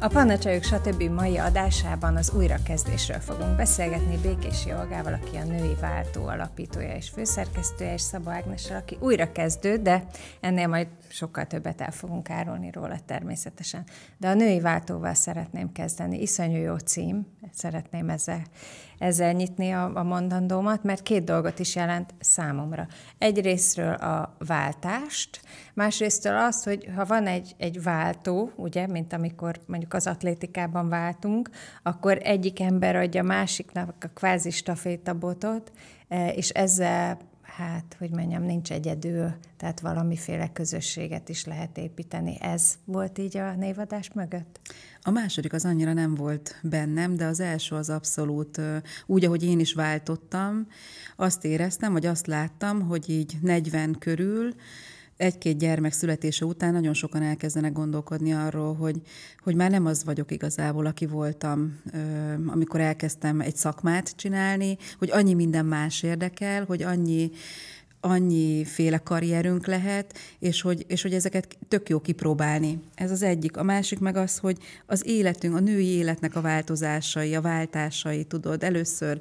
A Panacsajuk stb. mai adásában az újrakezdésről fogunk beszélgetni Békési Jolgával, aki a Női Váltó alapítója és főszerkesztője, és Szabó Ágnessel, aki újrakezdő, de ennél majd sokkal többet el fogunk árulni róla természetesen. De a Női Váltóval szeretném kezdeni. Iszonyú jó cím, szeretném ezzel ezzel nyitni a, a mondandómat, mert két dolgot is jelent számomra. Egyrésztről a váltást, másrésztről az, hogy ha van egy, egy váltó, ugye, mint amikor mondjuk az atlétikában váltunk, akkor egyik ember adja másiknak a kvázi stafétabotot, eh, és ezzel hát, hogy mondjam, nincs egyedül, tehát valamiféle közösséget is lehet építeni. Ez volt így a névadás mögött? A második az annyira nem volt bennem, de az első az abszolút úgy, ahogy én is váltottam. Azt éreztem, vagy azt láttam, hogy így 40 körül egy-két gyermek születése után nagyon sokan elkezdenek gondolkodni arról, hogy, hogy már nem az vagyok igazából, aki voltam, amikor elkezdtem egy szakmát csinálni, hogy annyi minden más érdekel, hogy annyi annyi féle karrierünk lehet, és hogy, és hogy ezeket tök jó kipróbálni. Ez az egyik. A másik meg az, hogy az életünk, a női életnek a változásai, a váltásai, tudod, először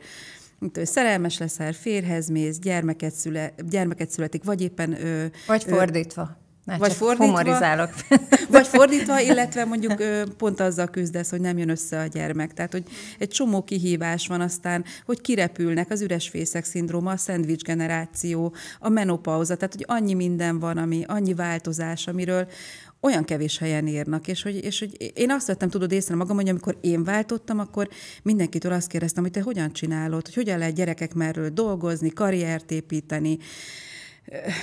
mint, hogy szerelmes leszel, férhez mész, gyermeket, szüle, gyermeket születik, vagy éppen... Ö, vagy fordítva. Ne, vagy fordítva, vagy fordítva, illetve mondjuk pont azzal küzdesz, hogy nem jön össze a gyermek. Tehát, hogy egy csomó kihívás van aztán, hogy kirepülnek az üres fészek szindróma, a szendvics generáció, a menopauza, tehát, hogy annyi minden van, ami, annyi változás, amiről, olyan kevés helyen írnak, és hogy, és hogy én azt vettem, tudod, észre magam, hogy amikor én váltottam, akkor mindenkitől azt kérdeztem, hogy te hogyan csinálod, hogy hogyan lehet gyerekek merről dolgozni, karriert építeni,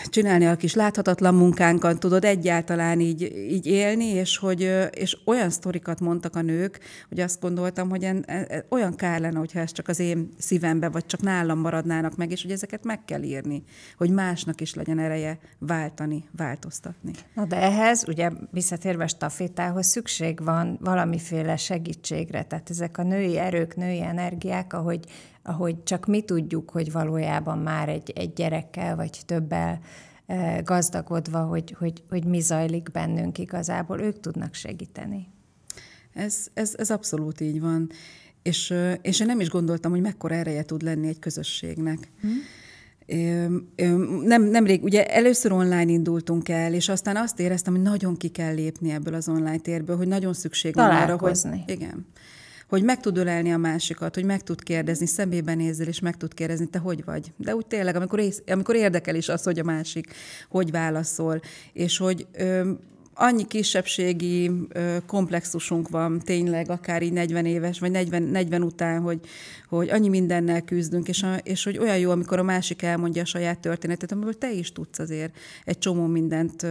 csinálni a kis láthatatlan munkánkat, tudod egyáltalán így, így élni, és hogy és olyan sztorikat mondtak a nők, hogy azt gondoltam, hogy en, en, e, olyan kár lenne, hogyha ez csak az én szívembe, vagy csak nálam maradnának meg, és hogy ezeket meg kell írni, hogy másnak is legyen ereje váltani, változtatni. Na de ehhez, ugye visszatérve stafétához szükség van valamiféle segítségre, tehát ezek a női erők, női energiák, ahogy ahogy csak mi tudjuk, hogy valójában már egy, egy gyerekkel vagy többel eh, gazdagodva, hogy, hogy, hogy mi zajlik bennünk igazából, ők tudnak segíteni. Ez, ez, ez abszolút így van. És, és én nem is gondoltam, hogy mekkora ereje tud lenni egy közösségnek. Mm. Nem, nemrég, ugye először online indultunk el, és aztán azt éreztem, hogy nagyon ki kell lépni ebből az online térből, hogy nagyon szükség van arra, hogy... Igen hogy meg tud ölelni a másikat, hogy meg tud kérdezni, szemébe nézel, és meg tud kérdezni, te hogy vagy. De úgy tényleg, amikor, ész, amikor érdekel is az, hogy a másik hogy válaszol, és hogy ö, annyi kisebbségi komplexusunk van tényleg, akár így 40 éves, vagy 40, 40 után, hogy, hogy annyi mindennel küzdünk, és, a, és hogy olyan jó, amikor a másik elmondja a saját történetet, amiből te is tudsz azért egy csomó mindent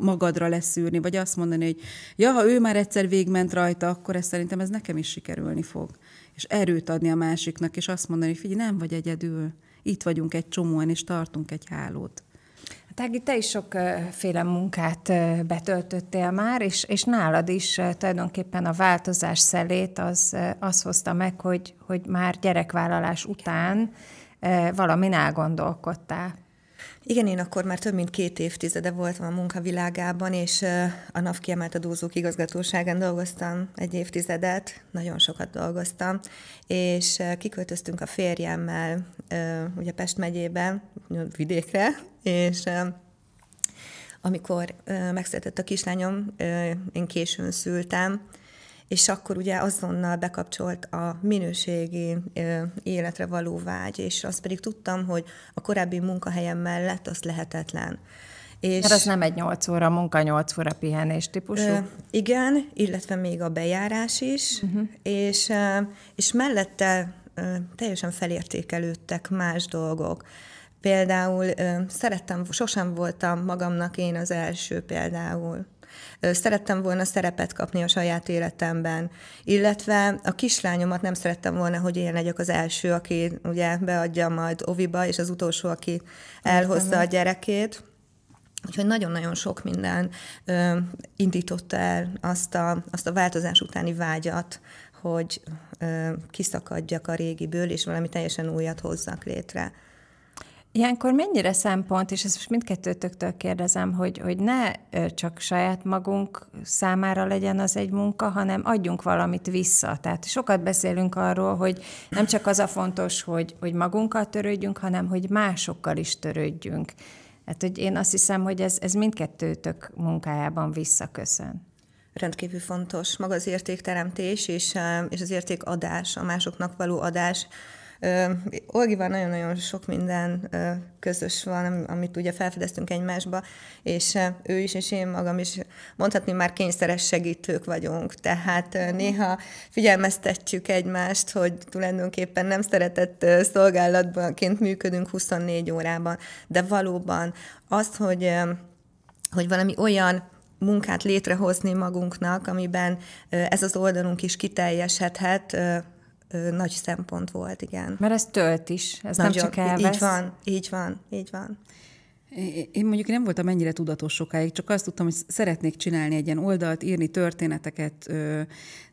magadra leszűrni, vagy azt mondani, hogy ja, ha ő már egyszer végment rajta, akkor ez szerintem ez nekem is sikerülni fog. És erőt adni a másiknak, és azt mondani, hogy figyelj, nem vagy egyedül, itt vagyunk egy csomóan, és tartunk egy hálót. Tági, te is sokféle munkát betöltöttél már, és, és nálad is tulajdonképpen a változás szelét az, az hozta meg, hogy, hogy már gyerekvállalás után valamin elgondolkodtál. Igen, én akkor már több mint két évtizede voltam a munkavilágában, és a NAV kiemelt adózók igazgatóságán dolgoztam egy évtizedet, nagyon sokat dolgoztam, és kiköltöztünk a férjemmel, ugye Pest megyében, vidékre, és amikor megszületett a kislányom, én későn szültem, és akkor ugye azonnal bekapcsolt a minőségi életre való vágy, és azt pedig tudtam, hogy a korábbi munkahelyem mellett az lehetetlen. És Mert az nem egy 8 óra munka, 8 óra pihenés típusú? Ö, igen, illetve még a bejárás is, uh-huh. és, és mellette teljesen felértékelődtek más dolgok. Például szerettem, sosem voltam magamnak én az első például szerettem volna szerepet kapni a saját életemben, illetve a kislányomat nem szerettem volna, hogy én legyek az első, aki ugye beadja majd oviba, és az utolsó, aki elhozza a gyerekét. Úgyhogy nagyon-nagyon sok minden ö, indította el azt a, azt a változás utáni vágyat, hogy ö, kiszakadjak a régiből, és valami teljesen újat hozzak létre. Ilyenkor mennyire szempont, és ezt most mindkettőtöktől kérdezem, hogy, hogy ne csak saját magunk számára legyen az egy munka, hanem adjunk valamit vissza. Tehát sokat beszélünk arról, hogy nem csak az a fontos, hogy, hogy magunkkal törődjünk, hanem hogy másokkal is törődjünk. Hát, hogy én azt hiszem, hogy ez, ez mindkettőtök munkájában visszaköszön rendkívül fontos maga az értékteremtés és, és az értékadás, a másoknak való adás, Olgival nagyon-nagyon sok minden közös van, amit ugye felfedeztünk egymásba, és ő is, és én magam is mondhatni már kényszeres segítők vagyunk. Tehát mm. néha figyelmeztetjük egymást, hogy tulajdonképpen nem szeretett szolgálatbanként működünk 24 órában, de valóban az, hogy hogy valami olyan munkát létrehozni magunknak, amiben ez az oldalunk is kiteljesedhet, nagy szempont volt, igen. Mert ez tölt is, ez Nagyon, nem csak elvesz. Így van, így van, így van. Én mondjuk nem voltam ennyire tudatos sokáig, csak azt tudtam, hogy szeretnék csinálni egy ilyen oldalt, írni történeteket,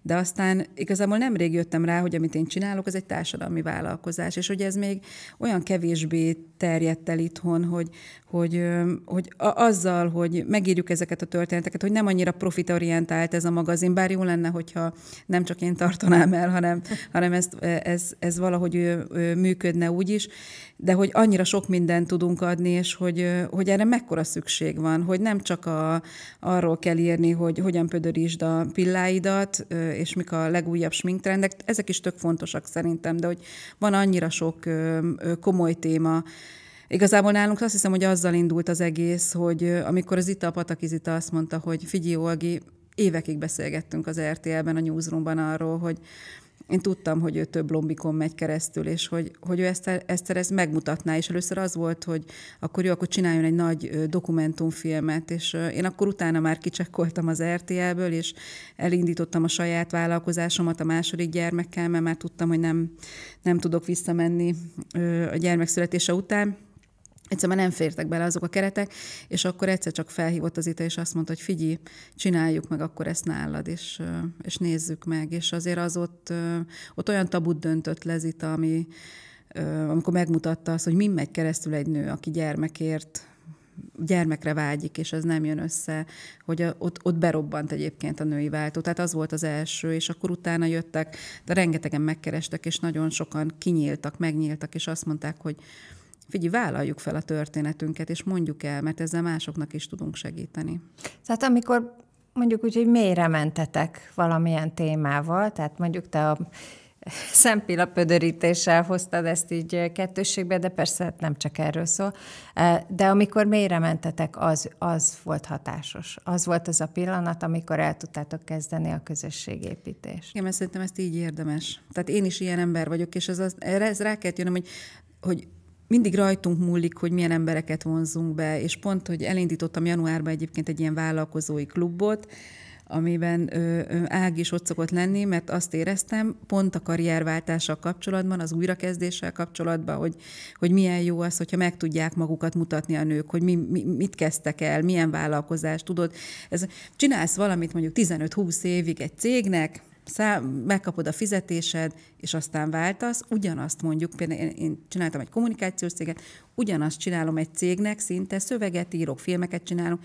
de aztán igazából nemrég jöttem rá, hogy amit én csinálok, az egy társadalmi vállalkozás, és hogy ez még olyan kevésbé terjedt el itthon, hogy, hogy, hogy azzal, hogy megírjuk ezeket a történeteket, hogy nem annyira profitorientált ez a magazin, bár jó lenne, hogyha nem csak én tartanám el, hanem, hanem ezt, e, ez, ez valahogy működne úgy is, de hogy annyira sok mindent tudunk adni, és hogy, hogy erre mekkora szükség van, hogy nem csak a, arról kell írni, hogy hogyan pödörítsd a pilláidat, és mik a legújabb sminktrendek, ezek is tök fontosak szerintem, de hogy van annyira sok komoly téma, Igazából nálunk azt hiszem, hogy azzal indult az egész, hogy amikor az Ita, a Pataki Zita azt mondta, hogy figyelj, Olgi, évekig beszélgettünk az RTL-ben, a newsroomban arról, hogy én tudtam, hogy ő több lombikon megy keresztül, és hogy, hogy ő ezt, ezt, ezt megmutatná, és először az volt, hogy akkor jó, akkor csináljon egy nagy dokumentumfilmet, és én akkor utána már kicsekkoltam az RTL-ből, és elindítottam a saját vállalkozásomat a második gyermekkel, mert már tudtam, hogy nem, nem tudok visszamenni a gyermek születése után, Egyszerűen nem fértek bele azok a keretek, és akkor egyszer csak felhívott az ita, és azt mondta, hogy figyelj, csináljuk meg akkor ezt nálad, és, és nézzük meg. És azért az ott, ott olyan tabut döntött le az ami, amikor megmutatta azt, hogy mi megy keresztül egy nő, aki gyermekért gyermekre vágyik, és ez nem jön össze, hogy a, ott, ott berobbant egyébként a női váltó. Tehát az volt az első, és akkor utána jöttek, de rengetegen megkerestek, és nagyon sokan kinyíltak, megnyíltak, és azt mondták, hogy figyelj, vállaljuk fel a történetünket, és mondjuk el, mert ezzel másoknak is tudunk segíteni. Tehát amikor mondjuk úgy, hogy mélyre mentetek valamilyen témával, tehát mondjuk te a szempillapödörítéssel hoztad ezt így kettősségbe, de persze hát nem csak erről szól. Eh, de amikor mélyre mentetek, az, az volt hatásos. Az volt az a pillanat, amikor el tudtátok kezdeni a közösségépítést. Én mert szerintem ezt így érdemes. Tehát én is ilyen ember vagyok, és ez, az, ez rá kellett jönnöm, hogy, hogy mindig rajtunk múlik, hogy milyen embereket vonzunk be, és pont, hogy elindítottam januárban egyébként egy ilyen vállalkozói klubot, amiben ö, ö, Ág is ott szokott lenni, mert azt éreztem pont a karrierváltással kapcsolatban, az újrakezdéssel kapcsolatban, hogy, hogy milyen jó az, hogyha meg tudják magukat mutatni a nők, hogy mi, mi, mit kezdtek el, milyen vállalkozást, tudod. Ez, csinálsz valamit mondjuk 15-20 évig egy cégnek, megkapod a fizetésed, és aztán váltasz. Ugyanazt mondjuk, például én, én csináltam egy kommunikációs céget, ugyanazt csinálom egy cégnek, szinte szöveget írok, filmeket csinálom,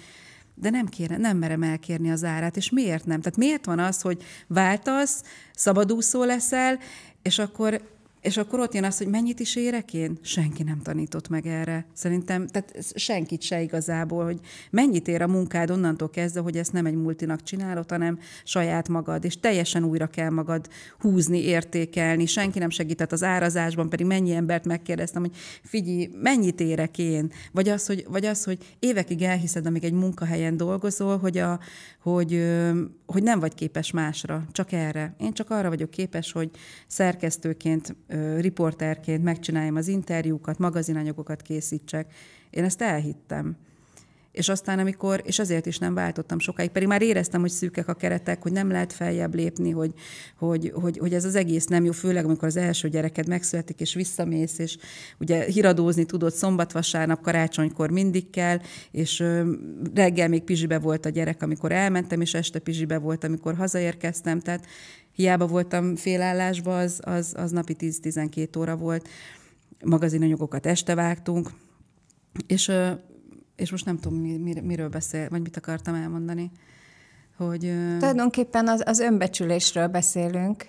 de nem, kérem, nem merem elkérni az árát, és miért nem? Tehát miért van az, hogy váltasz, szabadúszó leszel, és akkor és akkor ott jön az, hogy mennyit is érek én? Senki nem tanított meg erre. Szerintem, tehát senkit se igazából, hogy mennyit ér a munkád onnantól kezdve, hogy ezt nem egy multinak csinálod, hanem saját magad, és teljesen újra kell magad húzni, értékelni. Senki nem segített az árazásban, pedig mennyi embert megkérdeztem, hogy figyelj, mennyit érek én? Vagy az, hogy, vagy az, hogy évekig elhiszed, amíg egy munkahelyen dolgozol, hogy, a, hogy, hogy nem vagy képes másra, csak erre. Én csak arra vagyok képes, hogy szerkesztőként riporterként megcsináljam az interjúkat, magazinanyagokat készítsek. Én ezt elhittem. És aztán, amikor, és azért is nem váltottam sokáig, pedig már éreztem, hogy szűkek a keretek, hogy nem lehet feljebb lépni, hogy, hogy, hogy, hogy ez az egész nem jó, főleg amikor az első gyereked megszületik, és visszamész, és ugye híradózni tudod szombat, vasárnap, karácsonykor mindig kell, és reggel még pizsibe volt a gyerek, amikor elmentem, és este pizsibe volt, amikor hazaérkeztem, tehát hiába voltam félállásba, az, az, az napi 10-12 óra volt, magazinanyagokat este vágtunk, és, és most nem tudom, mir, miről beszél, vagy mit akartam elmondani. Hogy, Tulajdonképpen az, az önbecsülésről beszélünk.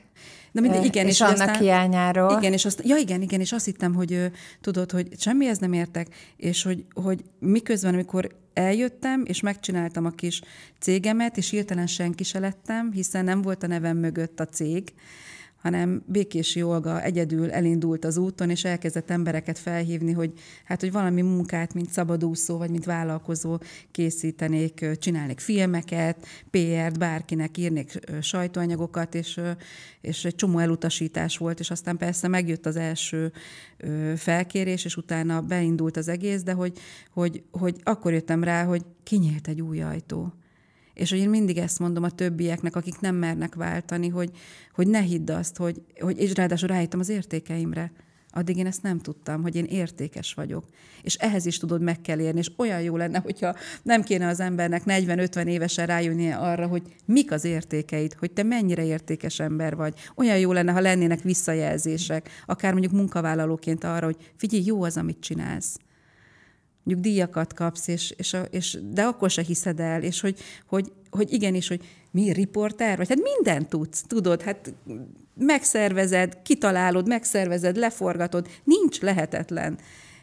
Na mindegy, igen, és, és annak aztán, hiányáról. Igen, és azt, ja igen, igen, és azt hittem, hogy tudod, hogy semmi ez nem értek, és hogy, hogy miközben, amikor eljöttem, és megcsináltam a kis cégemet, és hirtelen senki se lettem, hiszen nem volt a nevem mögött a cég, hanem Békési Olga egyedül elindult az úton, és elkezdett embereket felhívni, hogy hát, hogy valami munkát, mint szabadúszó, vagy mint vállalkozó készítenék, csinálnék filmeket, PR-t, bárkinek írnék sajtóanyagokat, és, és egy csomó elutasítás volt, és aztán persze megjött az első felkérés, és utána beindult az egész, de hogy, hogy, hogy akkor jöttem rá, hogy kinyílt egy új ajtó és hogy én mindig ezt mondom a többieknek, akik nem mernek váltani, hogy, hogy ne hidd azt, hogy, hogy és ráadásul rájöttem az értékeimre. Addig én ezt nem tudtam, hogy én értékes vagyok. És ehhez is tudod, meg kell érni. És olyan jó lenne, hogyha nem kéne az embernek 40-50 évesen rájönnie arra, hogy mik az értékeid, hogy te mennyire értékes ember vagy. Olyan jó lenne, ha lennének visszajelzések, akár mondjuk munkavállalóként arra, hogy figyelj, jó az, amit csinálsz mondjuk díjakat kapsz, és, és, a, és de akkor se hiszed el, és hogy, hogy, hogy igenis, hogy mi riporter vagy, hát mindent tudsz, tudod, hát megszervezed, kitalálod, megszervezed, leforgatod, nincs lehetetlen.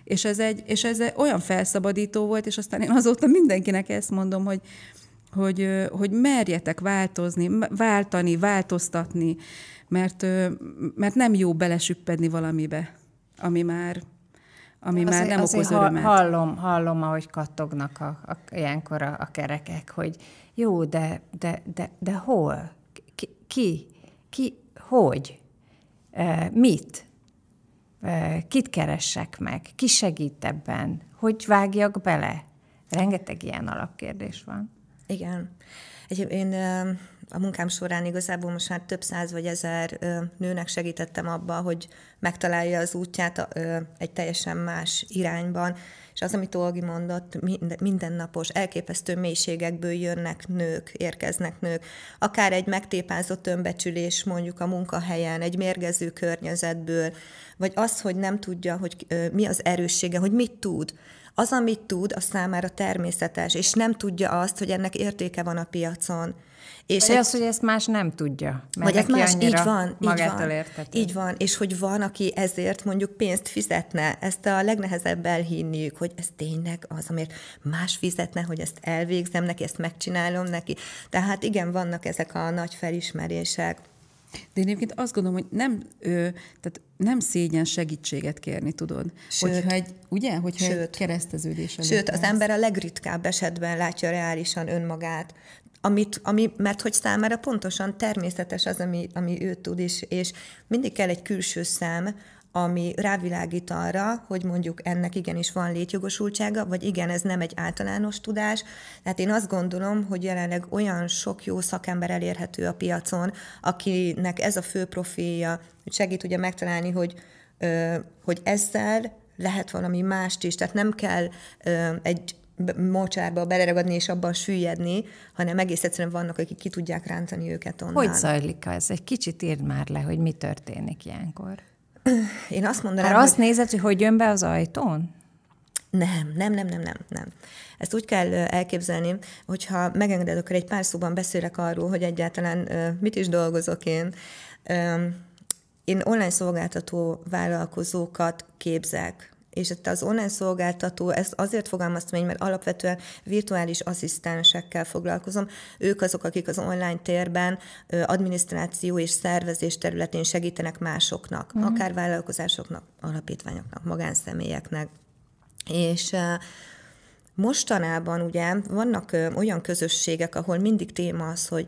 És ez, egy, és ez egy olyan felszabadító volt, és aztán én azóta mindenkinek ezt mondom, hogy, hogy, hogy merjetek változni, váltani, változtatni, mert, mert nem jó belesüppedni valamibe, ami már ami azért, már nem azért okoz örömet. Hallom, hallom, ahogy kattognak a, a, ilyenkor a, a kerekek, hogy jó, de, de, de, de hol? Ki, ki, ki hogy? E, mit? E, kit keressek meg? Ki segít ebben? Hogy vágjak bele? Rengeteg ilyen alapkérdés van. Igen. Egyébként én a munkám során igazából most már több száz vagy ezer nőnek segítettem abba, hogy megtalálja az útját egy teljesen más irányban, és az, amit Olgi mondott, mindennapos, elképesztő mélységekből jönnek nők, érkeznek nők. Akár egy megtépázott önbecsülés mondjuk a munkahelyen, egy mérgező környezetből, vagy az, hogy nem tudja, hogy mi az erőssége, hogy mit tud. Az, amit tud, a számára természetes, és nem tudja azt, hogy ennek értéke van a piacon és vagy egy, az, hogy ezt más nem tudja. Mert vagy ez más, így van, így van, értető. így van, és hogy van, aki ezért mondjuk pénzt fizetne, ezt a legnehezebb elhinniük, hogy ez tényleg az, amiért más fizetne, hogy ezt elvégzem neki, ezt megcsinálom neki. Tehát igen, vannak ezek a nagy felismerések. De én egyébként azt gondolom, hogy nem, ő, tehát nem szégyen segítséget kérni, tudod. Sőt, hogyha egy, ugye? Hogyha sőt, egy kereszteződés Sőt, az ember a legritkább esetben látja reálisan önmagát amit, ami, mert hogy számára pontosan természetes az, ami, ami ő tud is, és mindig kell egy külső szem, ami rávilágít arra, hogy mondjuk ennek igenis van létjogosultsága, vagy igen, ez nem egy általános tudás. Tehát én azt gondolom, hogy jelenleg olyan sok jó szakember elérhető a piacon, akinek ez a fő profilja, hogy segít ugye megtalálni, hogy, hogy ezzel lehet valami mást is, tehát nem kell egy mocsárba beleragadni és abban süllyedni, hanem egész egyszerűen vannak, akik ki tudják rántani őket onnan. Hogy zajlik ez? Egy kicsit írd már le, hogy mi történik ilyenkor. Én azt mondanám, azt hogy... azt nézed, hogy hogy jön be az ajtón? Nem, nem, nem, nem, nem, nem. Ezt úgy kell elképzelni, hogyha megengeded, akkor egy pár szóban beszélek arról, hogy egyáltalán mit is dolgozok én. Én online szolgáltató vállalkozókat képzek és itt az online szolgáltató, ezt azért fogalmaztam én, mert alapvetően virtuális asszisztensekkel foglalkozom. Ők azok, akik az online térben adminisztráció és szervezés területén segítenek másoknak, mm-hmm. akár vállalkozásoknak, alapítványoknak, magánszemélyeknek. És mostanában ugye vannak olyan közösségek, ahol mindig téma az, hogy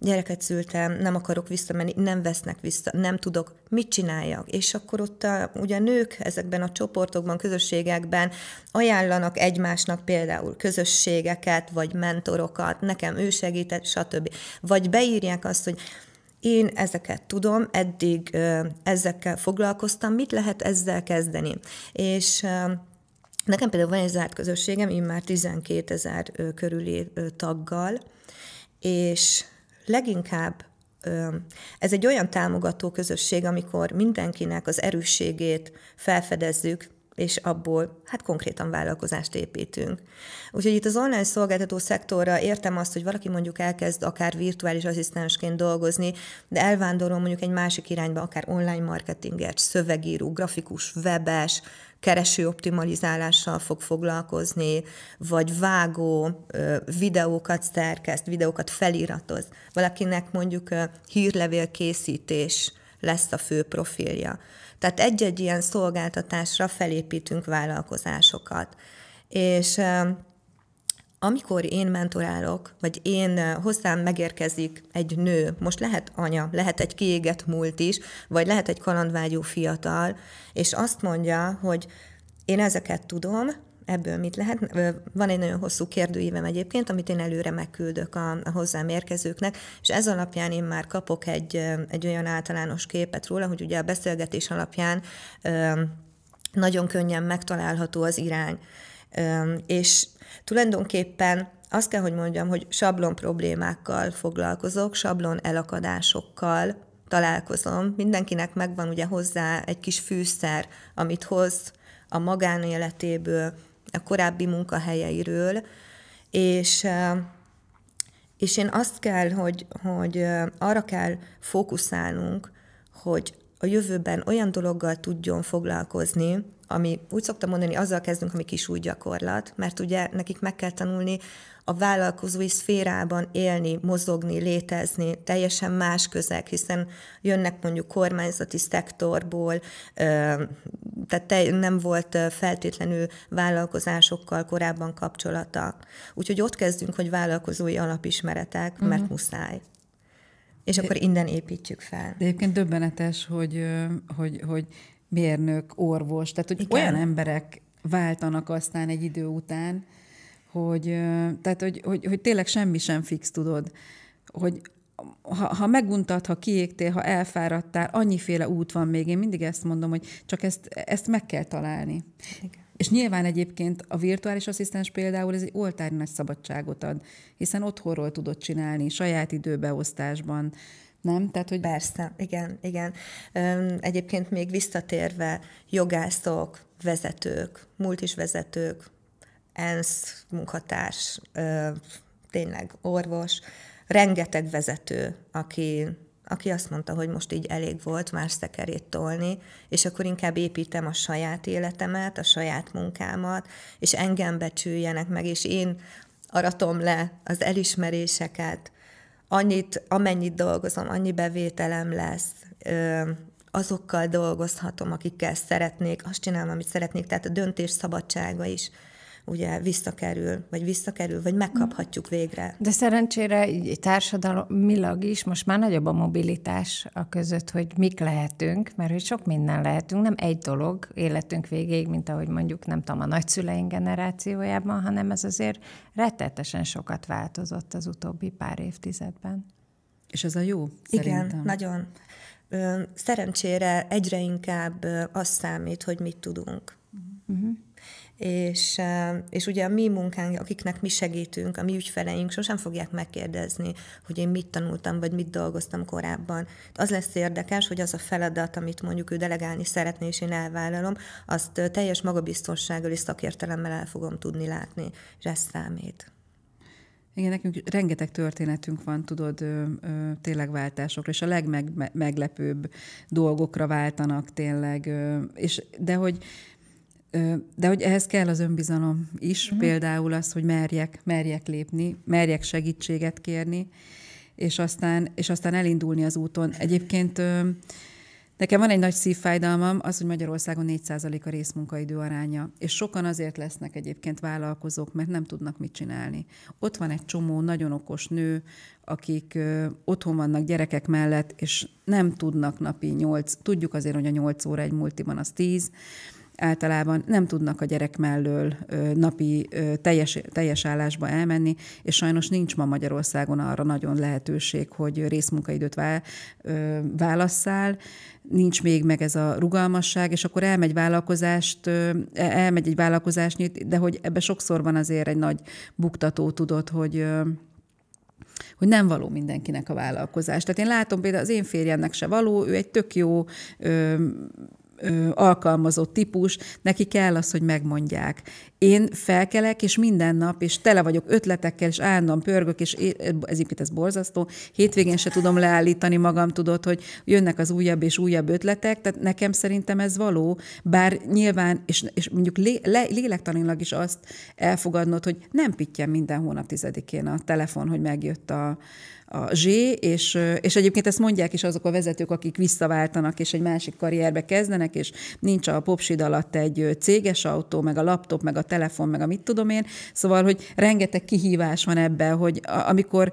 gyereket szültem, nem akarok visszamenni, nem vesznek vissza, nem tudok, mit csináljak. És akkor ott a, ugye nők ezekben a csoportokban, közösségekben ajánlanak egymásnak például közösségeket, vagy mentorokat, nekem ő segített, stb. Vagy beírják azt, hogy én ezeket tudom, eddig ezekkel foglalkoztam, mit lehet ezzel kezdeni? És nekem például van egy zárt közösségem, én már 12 ezer körüli taggal, és leginkább ez egy olyan támogató közösség, amikor mindenkinek az erősségét felfedezzük, és abból hát konkrétan vállalkozást építünk. Úgyhogy itt az online szolgáltató szektorra értem azt, hogy valaki mondjuk elkezd akár virtuális asszisztensként dolgozni, de elvándorol mondjuk egy másik irányba, akár online marketingért, szövegíró, grafikus, webes, kereső optimalizálással fog foglalkozni, vagy vágó, videókat szerkeszt, videókat feliratoz. Valakinek mondjuk hírlevél készítés lesz a fő profilja. Tehát egy-egy ilyen szolgáltatásra felépítünk vállalkozásokat. És amikor én mentorálok, vagy én hozzám megérkezik egy nő, most lehet anya, lehet egy kiégett múlt is, vagy lehet egy kalandvágyó fiatal, és azt mondja, hogy én ezeket tudom, ebből mit lehet. Van egy nagyon hosszú kérdőívem egyébként, amit én előre megküldök a, a hozzám érkezőknek, és ez alapján én már kapok egy, egy olyan általános képet róla, hogy ugye a beszélgetés alapján nagyon könnyen megtalálható az irány. És tulajdonképpen azt kell, hogy mondjam, hogy sablon problémákkal foglalkozok, sablon elakadásokkal találkozom. Mindenkinek megvan ugye hozzá egy kis fűszer, amit hoz a magánéletéből, a korábbi munkahelyeiről, és, és én azt kell, hogy, hogy arra kell fókuszálnunk, hogy a jövőben olyan dologgal tudjon foglalkozni, ami úgy szoktam mondani, azzal kezdünk, ami kis új gyakorlat, mert ugye nekik meg kell tanulni a vállalkozói szférában élni, mozogni, létezni, teljesen más közeg, hiszen jönnek mondjuk kormányzati szektorból, tehát nem volt feltétlenül vállalkozásokkal korábban kapcsolata. Úgyhogy ott kezdünk, hogy vállalkozói alapismeretek, uh-huh. mert mhm. muszáj. És akkor innen építjük fel. De egyébként döbbenetes, hogy, hogy, hogy mérnök, orvos, tehát hogy Igen. olyan emberek váltanak aztán egy idő után, hogy, tehát, hogy, hogy, hogy tényleg semmi sem fix, tudod, hogy ha, ha meguntad, ha kiégtél, ha elfáradtál, annyiféle út van még. Én mindig ezt mondom, hogy csak ezt, ezt meg kell találni. Igen. És nyilván egyébként a virtuális asszisztens például ez egy oltári nagy szabadságot ad, hiszen otthonról tudod csinálni, saját időbeosztásban, nem? Tehát, hogy... Persze, igen, igen. Egyébként még visszatérve jogászok, vezetők, multis vezetők, ENSZ munkatárs, tényleg orvos, rengeteg vezető, aki, aki azt mondta, hogy most így elég volt már szekerét tolni, és akkor inkább építem a saját életemet, a saját munkámat, és engem becsüljenek meg, és én aratom le az elismeréseket, annyit, amennyit dolgozom, annyi bevételem lesz, azokkal dolgozhatom, akikkel szeretnék, azt csinálom, amit szeretnék, tehát a döntés szabadsága is ugye visszakerül, vagy visszakerül, vagy megkaphatjuk végre. De szerencsére így társadalmilag is most már nagyobb a mobilitás a között, hogy mik lehetünk, mert hogy sok minden lehetünk, nem egy dolog életünk végéig, mint ahogy mondjuk nem tudom, a nagyszüleink generációjában, hanem ez azért rettetesen sokat változott az utóbbi pár évtizedben. És ez a jó, szerintem. Igen, nagyon. Szerencsére egyre inkább az számít, hogy mit tudunk. Uh-huh és, és ugye a mi munkánk, akiknek mi segítünk, a mi ügyfeleink sosem fogják megkérdezni, hogy én mit tanultam, vagy mit dolgoztam korábban. Az lesz érdekes, hogy az a feladat, amit mondjuk ő delegálni szeretné, és én elvállalom, azt teljes magabiztossággal és szakértelemmel el fogom tudni látni, és ez számít. Igen, nekünk rengeteg történetünk van, tudod, ö, ö, tényleg váltásokra, és a legmeglepőbb dolgokra váltanak tényleg, ö, és de hogy de hogy ehhez kell az önbizalom is, uh-huh. például az, hogy merjek, merjek lépni, merjek segítséget kérni, és aztán, és aztán elindulni az úton. Egyébként nekem van egy nagy szívfájdalmam, az, hogy Magyarországon 4% a részmunkaidő aránya, és sokan azért lesznek egyébként vállalkozók, mert nem tudnak mit csinálni. Ott van egy csomó nagyon okos nő, akik ö, otthon vannak gyerekek mellett, és nem tudnak napi 8, tudjuk azért, hogy a 8 óra egy multiban az 10, általában nem tudnak a gyerek mellől napi teljes, teljes állásba elmenni, és sajnos nincs ma Magyarországon arra nagyon lehetőség, hogy részmunkaidőt vá- válasszál, nincs még meg ez a rugalmasság, és akkor elmegy vállalkozást, e, elmegy egy vállalkozást nyit, de hogy ebbe sokszor van azért egy nagy buktató, tudod, hogy hogy nem való mindenkinek a vállalkozás. Tehát én látom például az én férjemnek se való, ő egy tök jó alkalmazott típus, neki kell az, hogy megmondják én felkelek, és minden nap, és tele vagyok ötletekkel, és állandóan pörgök, és ez itt ez borzasztó, hétvégén se tudom leállítani magam, tudod, hogy jönnek az újabb és újabb ötletek, tehát nekem szerintem ez való, bár nyilván, és, és mondjuk lé, lé, lélektanilag is azt elfogadnod, hogy nem pittyen minden hónap tizedikén a telefon, hogy megjött a, a zsé, és, és egyébként ezt mondják is azok a vezetők, akik visszaváltanak, és egy másik karrierbe kezdenek, és nincs a popsid alatt egy céges autó, meg a laptop, meg a telefon, meg a mit tudom én. Szóval, hogy rengeteg kihívás van ebben, hogy amikor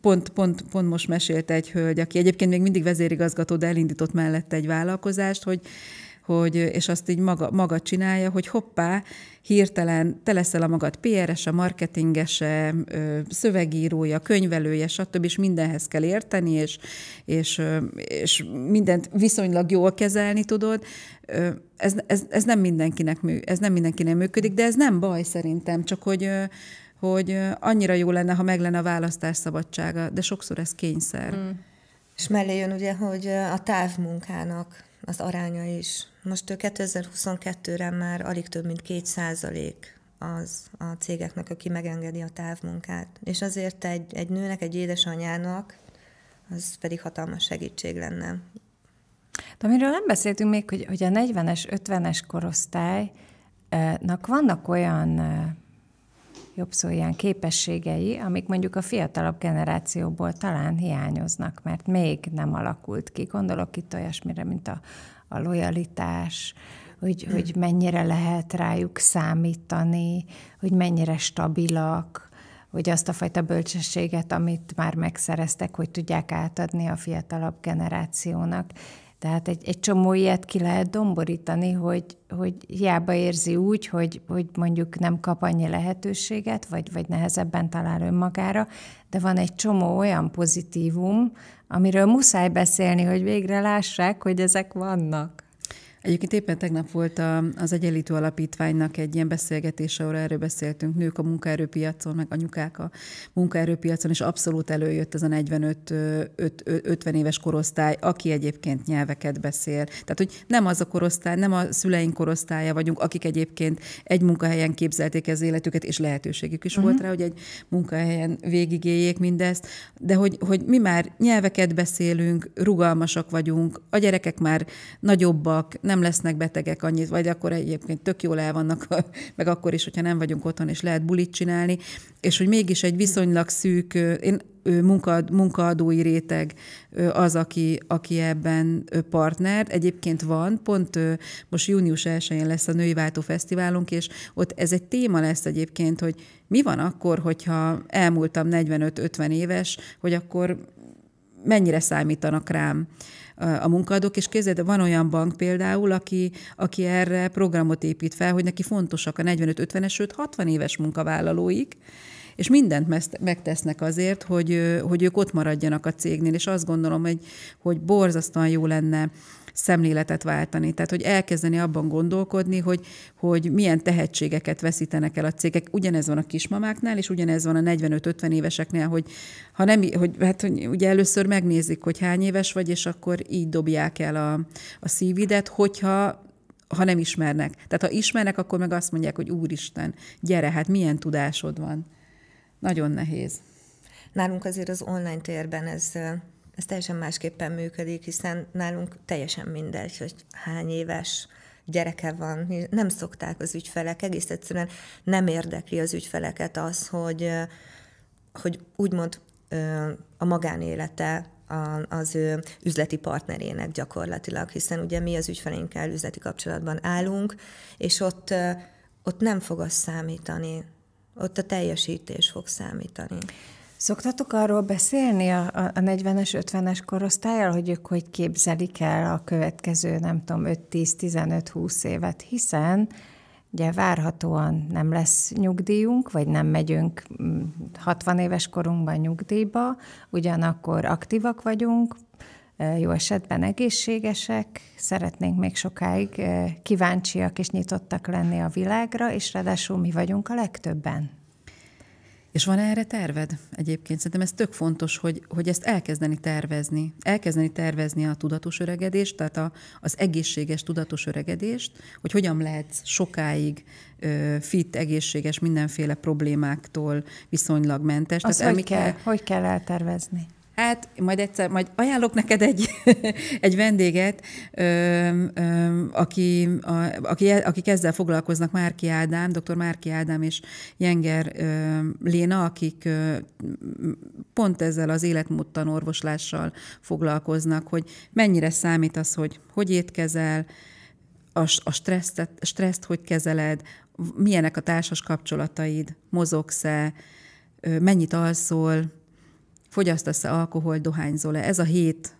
pont, pont, pont most mesélte egy hölgy, aki egyébként még mindig vezérigazgató, de elindított mellette egy vállalkozást, hogy hogy, és azt így maga, maga csinálja, hogy hoppá, hirtelen te leszel a magad PR-es, a marketingese, szövegírója, könyvelője, stb. és mindenhez kell érteni, és, és, és mindent viszonylag jól kezelni tudod. Ez, ez, ez, nem mindenkinek mű, ez nem mindenkinek működik, de ez nem baj szerintem, csak hogy hogy annyira jó lenne, ha meg lenne a választás szabadsága, de sokszor ez kényszer. Mm. És mellé jön ugye, hogy a távmunkának az aránya is. Most 2022-re már alig több mint 2 százalék az a cégeknek, aki megengedi a távmunkát. És azért egy, egy nőnek, egy édesanyának az pedig hatalmas segítség lenne. De amiről nem beszéltünk még, hogy, hogy a 40-es, 50-es korosztálynak vannak olyan jobb szó ilyen képességei, amik mondjuk a fiatalabb generációból talán hiányoznak, mert még nem alakult ki. Gondolok itt olyasmire, mint a, a lojalitás, hogy, hogy mennyire lehet rájuk számítani, hogy mennyire stabilak, hogy azt a fajta bölcsességet, amit már megszereztek, hogy tudják átadni a fiatalabb generációnak. Tehát egy, egy csomó ilyet ki lehet domborítani, hogy, hogy hiába érzi úgy, hogy, hogy mondjuk nem kap annyi lehetőséget, vagy, vagy nehezebben talál önmagára, de van egy csomó olyan pozitívum, amiről muszáj beszélni, hogy végre lássák, hogy ezek vannak. Egyébként éppen tegnap volt a, az Egyenlítő Alapítványnak egy ilyen beszélgetése, ahol erről beszéltünk, nők a munkaerőpiacon, meg anyukák a munkaerőpiacon, és abszolút előjött ez a 45-50 éves korosztály, aki egyébként nyelveket beszél. Tehát, hogy nem az a korosztály, nem a szüleink korosztálya vagyunk, akik egyébként egy munkahelyen képzelték az életüket, és lehetőségük is uh-huh. volt mhm. rá, hogy egy munkahelyen végigéljék mindezt, de hogy, hogy mi már nyelveket beszélünk, rugalmasak vagyunk, a gyerekek már nagyobbak, nem nem lesznek betegek annyit, vagy akkor egyébként tök jól el vannak, meg akkor is, hogyha nem vagyunk otthon, és lehet bulit csinálni, és hogy mégis egy viszonylag szűk, én munka, munkaadói réteg az, aki, aki ebben partner. Egyébként van, pont most június 1-én lesz a Női Váltó Fesztiválunk, és ott ez egy téma lesz egyébként, hogy mi van akkor, hogyha elmúltam 45-50 éves, hogy akkor mennyire számítanak rám a munkadók, és képzeld, van olyan bank például, aki, aki erre programot épít fel, hogy neki fontosak a 45-50-es, sőt 60 éves munkavállalóik, és mindent megtesznek azért, hogy, hogy ők ott maradjanak a cégnél, és azt gondolom, hogy, hogy borzasztóan jó lenne szemléletet váltani. Tehát, hogy elkezdeni abban gondolkodni, hogy, hogy milyen tehetségeket veszítenek el a cégek. Ugyanez van a kismamáknál, és ugyanez van a 45-50 éveseknél, hogy ha nem, hogy, hát, hogy ugye először megnézik, hogy hány éves vagy, és akkor így dobják el a, a szívidet, hogyha ha nem ismernek. Tehát ha ismernek, akkor meg azt mondják, hogy úristen, gyere, hát milyen tudásod van. Nagyon nehéz. Nálunk azért az online térben ez ez teljesen másképpen működik, hiszen nálunk teljesen mindegy, hogy hány éves gyereke van, nem szokták az ügyfelek, egész egyszerűen nem érdekli az ügyfeleket az, hogy, hogy úgymond a magánélete az ő üzleti partnerének gyakorlatilag, hiszen ugye mi az ügyfeleinkkel üzleti kapcsolatban állunk, és ott, ott nem fog az számítani, ott a teljesítés fog számítani. Szoktatok arról beszélni a, a 40-es, 50-es korosztályal, hogy ők hogy képzelik el a következő, nem tudom, 5-10-15-20 évet, hiszen ugye várhatóan nem lesz nyugdíjunk, vagy nem megyünk 60 mm, éves korunkban nyugdíjba, ugyanakkor aktívak vagyunk, jó esetben egészségesek, szeretnénk még sokáig kíváncsiak és nyitottak lenni a világra, és ráadásul mi vagyunk a legtöbben. És van erre terved egyébként? Szerintem ez tök fontos, hogy, hogy ezt elkezdeni tervezni. Elkezdeni tervezni a tudatos öregedést, tehát a, az egészséges tudatos öregedést, hogy hogyan lehet sokáig ö, fit, egészséges, mindenféle problémáktól viszonylag mentes. Az tehát, hogy, kell, kell, hogy kell eltervezni? Hát, majd egyszer, majd ajánlok neked egy, egy vendéget, ö, ö, aki, a, aki, akik ezzel foglalkoznak, Márki Ádám, dr. Márki Ádám és Jenger ö, Léna, akik ö, pont ezzel az életmódtan orvoslással foglalkoznak, hogy mennyire számít az, hogy hogy étkezel, a, a stresszt, stresszt hogy kezeled, milyenek a társas kapcsolataid, mozogsz-e, mennyit alszol, fogyasztasz-e alkohol, dohányzol-e. Ez a hét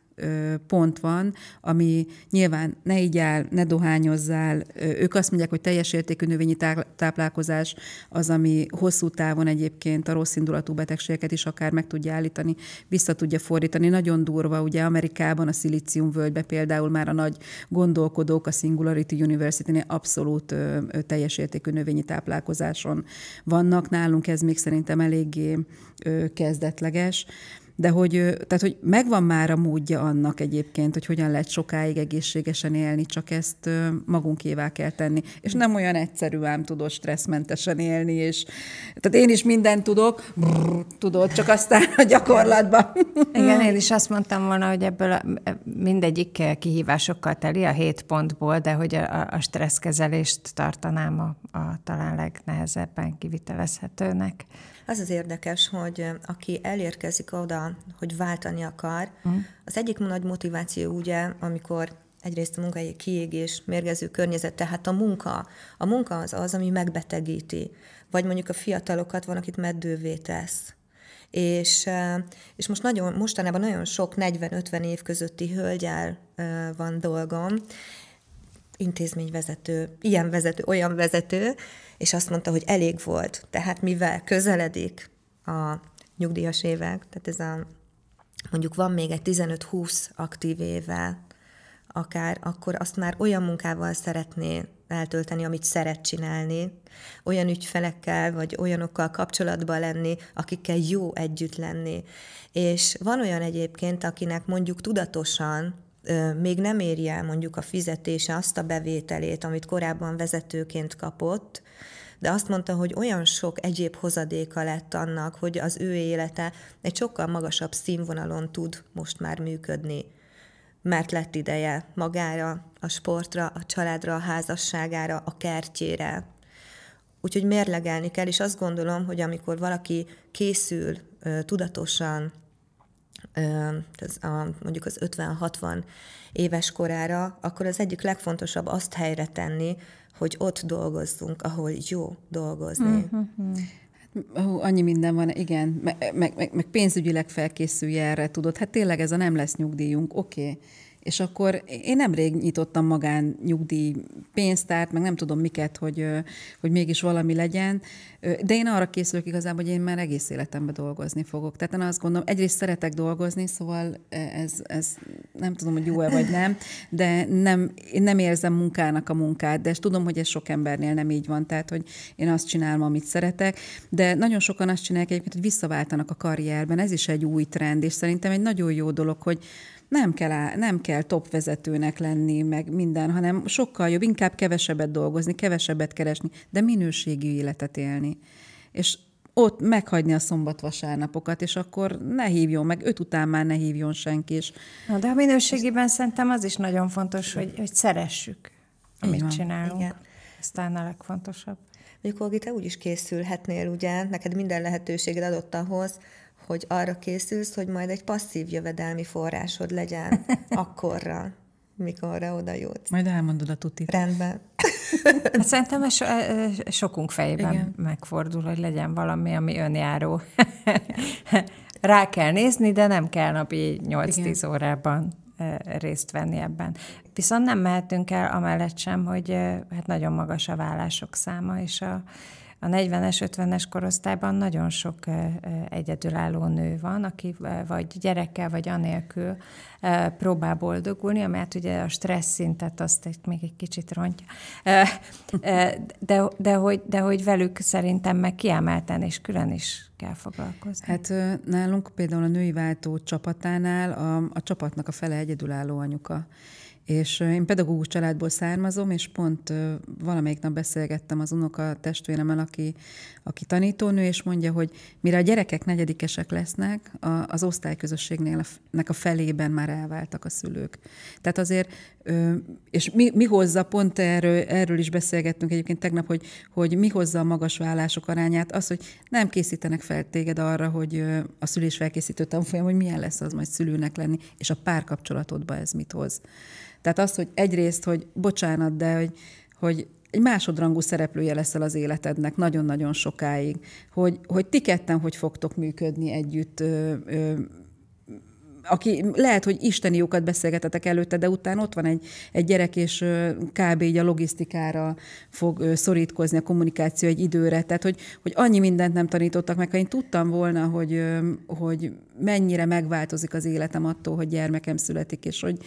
pont van, ami nyilván ne igyál, ne dohányozzál. Ők azt mondják, hogy teljes értékű növényi táplálkozás az, ami hosszú távon egyébként a rossz indulatú betegségeket is akár meg tudja állítani, vissza tudja fordítani. Nagyon durva, ugye Amerikában a szilícium völgybe például már a nagy gondolkodók a Singularity University-nél abszolút teljes értékű növényi táplálkozáson vannak. Nálunk ez még szerintem eléggé kezdetleges de hogy, tehát, hogy megvan már a módja annak egyébként, hogy hogyan lehet sokáig egészségesen élni, csak ezt magunkévá kell tenni. És nem olyan egyszerű ám tudod stresszmentesen élni, és tehát én is mindent tudok, brrr, tudod, csak aztán a gyakorlatban. Igen, én is azt mondtam volna, hogy ebből a, e, mindegyik e, kihívásokkal teli a hét pontból, de hogy a, a stresszkezelést tartanám a, a talán legnehezebben kivitelezhetőnek. Az az érdekes, hogy aki elérkezik oda, hogy váltani akar, mm. az egyik nagy motiváció ugye, amikor egyrészt a munkai kiégés, mérgező környezet, tehát a munka. A munka az az, ami megbetegíti. Vagy mondjuk a fiatalokat van, akit meddővé tesz. És, és most nagyon, mostanában nagyon sok 40-50 év közötti hölgyel van dolgom, intézményvezető, ilyen vezető, olyan vezető, és azt mondta, hogy elég volt. Tehát mivel közeledik a nyugdíjas évek, tehát ez a, mondjuk van még egy 15-20 aktív éve, akár, akkor azt már olyan munkával szeretné eltölteni, amit szeret csinálni, olyan ügyfelekkel, vagy olyanokkal kapcsolatban lenni, akikkel jó együtt lenni. És van olyan egyébként, akinek mondjuk tudatosan még nem éri el mondjuk a fizetése azt a bevételét, amit korábban vezetőként kapott, de azt mondta, hogy olyan sok egyéb hozadéka lett annak, hogy az ő élete egy sokkal magasabb színvonalon tud most már működni, mert lett ideje magára, a sportra, a családra, a házasságára, a kertjére. Úgyhogy mérlegelni kell, és azt gondolom, hogy amikor valaki készül tudatosan az a, mondjuk az 50-60 éves korára, akkor az egyik legfontosabb azt helyre tenni, hogy ott dolgozzunk, ahol jó dolgozni. Mm-hmm. Hú, annyi minden van, igen, meg, meg, meg pénzügyileg felkészülj erre, tudod, hát tényleg ez a nem lesz nyugdíjunk, oké. Okay és akkor én nemrég nyitottam magán nyugdíj pénztárt, meg nem tudom miket, hogy, hogy mégis valami legyen, de én arra készülök igazából, hogy én már egész életemben dolgozni fogok. Tehát én azt gondolom, egyrészt szeretek dolgozni, szóval ez, ez nem tudom, hogy jó-e vagy nem, de nem, én nem érzem munkának a munkát, de tudom, hogy ez sok embernél nem így van, tehát hogy én azt csinálom, amit szeretek, de nagyon sokan azt csinálják egyébként, hogy visszaváltanak a karrierben, ez is egy új trend, és szerintem egy nagyon jó dolog, hogy nem kell, á, nem kell top vezetőnek lenni, meg minden, hanem sokkal jobb, inkább kevesebbet dolgozni, kevesebbet keresni, de minőségű életet élni. És ott meghagyni a szombat-vasárnapokat, és akkor ne hívjon meg, öt után már ne hívjon senki. És... Na, de a minőségében Ezt... szerintem az is nagyon fontos, hogy, hogy szeressük, amit Igen. csinálunk. Igen. Aztán a legfontosabb. Mondjuk, Olgi, te úgy is készülhetnél, ugye? Neked minden lehetőséged adott ahhoz, hogy arra készülsz, hogy majd egy passzív jövedelmi forrásod legyen akkorra, mikor oda jutsz. Majd elmondod a tutit. Rendben. Hát szerintem ez e- e- sokunk fejében Igen. megfordul, hogy legyen valami, ami önjáró. Rá kell nézni, de nem kell napi 8-10 órában e, részt venni ebben. Viszont nem mehetünk el amellett sem, hogy hát nagyon magas a vállások száma, és a, a 40-es, 50-es korosztályban nagyon sok egyedülálló nő van, aki vagy gyerekkel, vagy anélkül próbál boldogulni, mert hát ugye a stressz szintet azt még egy kicsit rontja. De, de, hogy, de hogy velük szerintem meg kiemelten és külön is kell foglalkozni. Hát nálunk például a női váltó csapatánál a, a csapatnak a fele egyedülálló anyuka. És én pedagógus családból származom, és pont valamelyik nap beszélgettem az unoka testvéremmel, aki aki tanítónő, és mondja, hogy mire a gyerekek negyedikesek lesznek, a, az osztályközösségnél a, a felében már elváltak a szülők. Tehát azért, és mi, mi hozza, pont erről, erről is beszélgettünk egyébként tegnap, hogy, hogy mi hozza a magas vállások arányát, az, hogy nem készítenek fel téged arra, hogy a szülés felkészítő tanfolyam, hogy milyen lesz az majd szülőnek lenni, és a párkapcsolatodba ez mit hoz. Tehát az, hogy egyrészt, hogy bocsánat, de hogy hogy egy másodrangú szereplője leszel az életednek nagyon-nagyon sokáig, hogy, hogy ti ketten hogy fogtok működni együtt, ö, ö, aki lehet, hogy isteni jókat beszélgetetek előtte, de utána ott van egy, egy gyerek, és kb. így a logisztikára fog szorítkozni a kommunikáció egy időre. Tehát, hogy, hogy annyi mindent nem tanítottak meg. Ha én tudtam volna, hogy, hogy mennyire megváltozik az életem attól, hogy gyermekem születik, és hogy,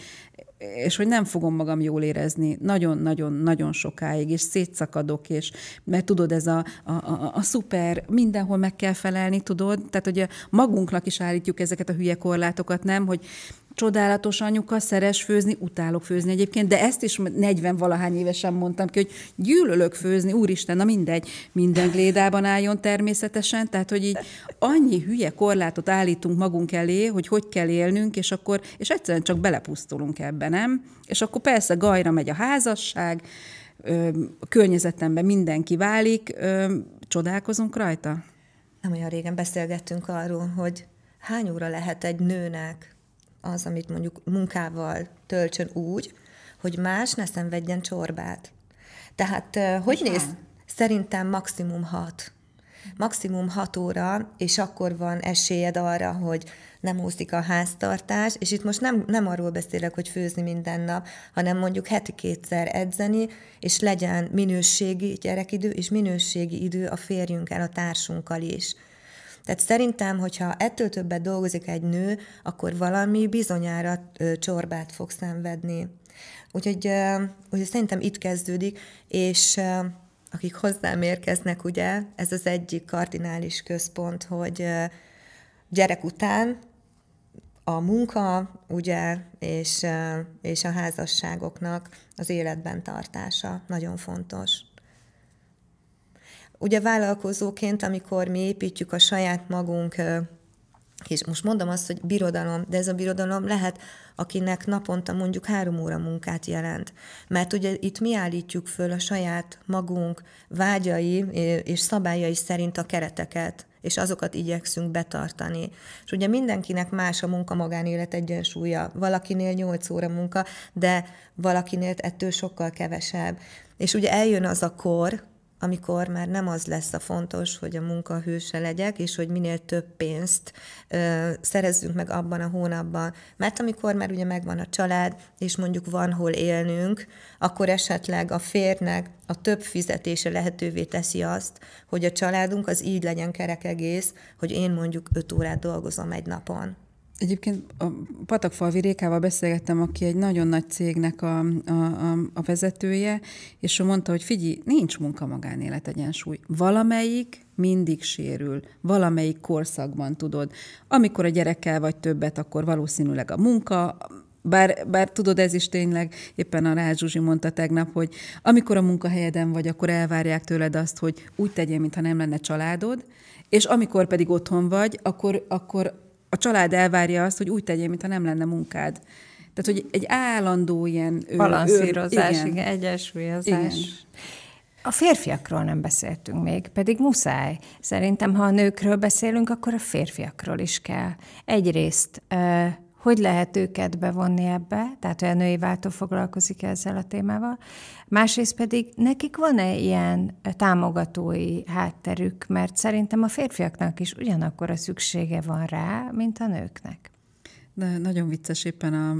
és hogy nem fogom magam jól érezni nagyon-nagyon-nagyon sokáig, és szétszakadok, és mert tudod, ez a, a, a, a szuper, mindenhol meg kell felelni, tudod? Tehát, hogy magunknak is állítjuk ezeket a hülye korlátokat, nem? Hogy csodálatos anyuka, szeres főzni, utálok főzni egyébként, de ezt is 40 valahány évesen mondtam ki, hogy gyűlölök főzni, úristen, na mindegy, minden glédában álljon természetesen, tehát hogy így annyi hülye korlátot állítunk magunk elé, hogy hogy kell élnünk, és akkor, és egyszerűen csak belepusztulunk ebbe, nem? És akkor persze gajra megy a házasság, a környezetemben mindenki válik, csodálkozunk rajta? Nem olyan régen beszélgettünk arról, hogy hány óra lehet egy nőnek az, amit mondjuk munkával töltsön úgy, hogy más ne szenvedjen csorbát. Tehát hogy néz? Szerintem maximum hat. Maximum hat óra, és akkor van esélyed arra, hogy nem úszik a háztartás, és itt most nem, nem arról beszélek, hogy főzni minden nap, hanem mondjuk heti kétszer edzeni, és legyen minőségi gyerekidő, és minőségi idő a férjünkkel, a társunkkal is. Tehát szerintem, hogyha ettől többet dolgozik egy nő, akkor valami bizonyára csorbát fog szenvedni. Úgyhogy, úgyhogy szerintem itt kezdődik, és akik hozzám érkeznek, ugye, ez az egyik kardinális központ, hogy gyerek után a munka, ugye, és, és a házasságoknak az életben tartása nagyon fontos. Ugye vállalkozóként, amikor mi építjük a saját magunk és most mondom azt, hogy birodalom, de ez a birodalom lehet, akinek naponta mondjuk három óra munkát jelent. Mert ugye itt mi állítjuk föl a saját magunk vágyai és szabályai szerint a kereteket, és azokat igyekszünk betartani. És ugye mindenkinek más a munka-magánélet egyensúlya. Valakinél 8 óra munka, de valakinél ettől sokkal kevesebb. És ugye eljön az a kor, amikor már nem az lesz a fontos, hogy a munkahőse legyek, és hogy minél több pénzt ö, szerezzünk meg abban a hónapban. Mert amikor már ugye megvan a család, és mondjuk van hol élnünk, akkor esetleg a férnek a több fizetése lehetővé teszi azt, hogy a családunk az így legyen kerek egész, hogy én mondjuk öt órát dolgozom egy napon. Egyébként a Patakfalvi Rékával beszélgettem, aki egy nagyon nagy cégnek a, a, a, a vezetője, és ő mondta, hogy figyelj, nincs munka-magánélet egyensúly. Valamelyik mindig sérül, valamelyik korszakban tudod. Amikor a gyerekkel vagy többet, akkor valószínűleg a munka, bár, bár tudod, ez is tényleg, éppen a Rács Zsuzsi mondta tegnap, hogy amikor a munkahelyeden vagy, akkor elvárják tőled azt, hogy úgy tegyél, mintha nem lenne családod, és amikor pedig otthon vagy, akkor, akkor a család elvárja azt, hogy úgy tegyél, mintha nem lenne munkád. Tehát, hogy egy állandó ilyen... Ő, Balanszírozás, ő, igen. igen, egyensúlyozás. Igen. A férfiakról nem beszéltünk még, pedig muszáj. Szerintem, ha a nőkről beszélünk, akkor a férfiakról is kell. Egyrészt hogy lehet őket bevonni ebbe, tehát olyan női váltó foglalkozik ezzel a témával. Másrészt pedig nekik van-e ilyen támogatói hátterük, mert szerintem a férfiaknak is ugyanakkor a szüksége van rá, mint a nőknek. De nagyon vicces éppen a,